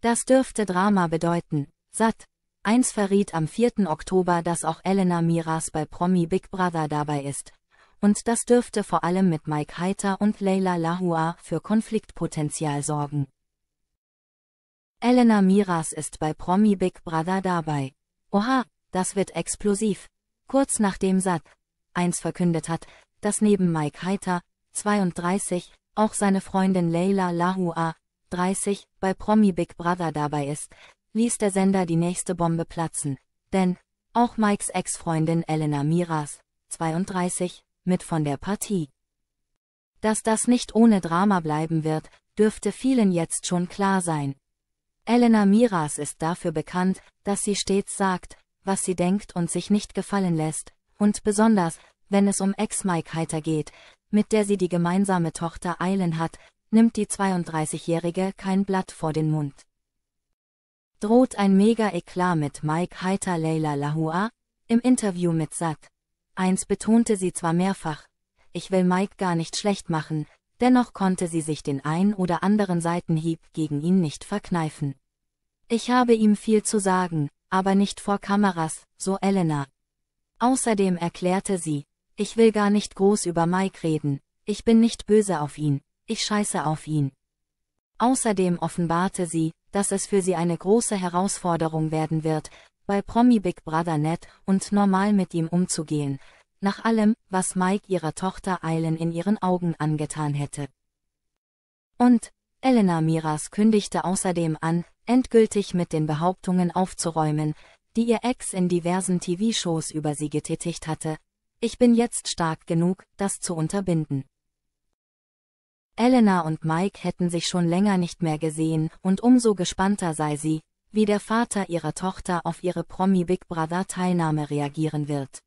Das dürfte Drama bedeuten, satt. Eins verriet am 4. Oktober, dass auch Elena Miras bei Promi Big Brother dabei ist. Und das dürfte vor allem mit Mike Heiter und Leila Lahua für Konfliktpotenzial sorgen. Elena Miras ist bei Promi Big Brother dabei. Oha, das wird explosiv. Kurz nachdem Sat. 1 verkündet hat, dass neben Mike Heiter, 32, auch seine Freundin Leila Lahua, 30 bei Promi Big Brother dabei ist, ließ der Sender die nächste Bombe platzen, denn auch Mikes Ex-Freundin Elena Miras, 32, mit von der Partie. Dass das nicht ohne Drama bleiben wird, dürfte vielen jetzt schon klar sein. Elena Miras ist dafür bekannt, dass sie stets sagt, was sie denkt und sich nicht gefallen lässt, und besonders, wenn es um Ex-Mike Heiter geht, mit der sie die gemeinsame Tochter Eilen hat, nimmt die 32-Jährige kein Blatt vor den Mund. Droht ein Mega-Eklat mit Mike Heiter Leila Lahua? Im Interview mit Sat. Eins betonte sie zwar mehrfach, ich will Mike gar nicht schlecht machen, dennoch konnte sie sich den ein oder anderen Seitenhieb gegen ihn nicht verkneifen. Ich habe ihm viel zu sagen, aber nicht vor Kameras, so Elena. Außerdem erklärte sie, ich will gar nicht groß über Mike reden, ich bin nicht böse auf ihn, ich scheiße auf ihn. Außerdem offenbarte sie, dass es für sie eine große Herausforderung werden wird, bei Promi Big Brother nett und normal mit ihm umzugehen, nach allem, was Mike ihrer Tochter Eilen in ihren Augen angetan hätte. Und, Elena Miras kündigte außerdem an, endgültig mit den Behauptungen aufzuräumen, die ihr Ex in diversen TV-Shows über sie getätigt hatte. Ich bin jetzt stark genug, das zu unterbinden. Elena und Mike hätten sich schon länger nicht mehr gesehen und umso gespannter sei sie, wie der Vater ihrer Tochter auf ihre Promi Big Brother Teilnahme reagieren wird.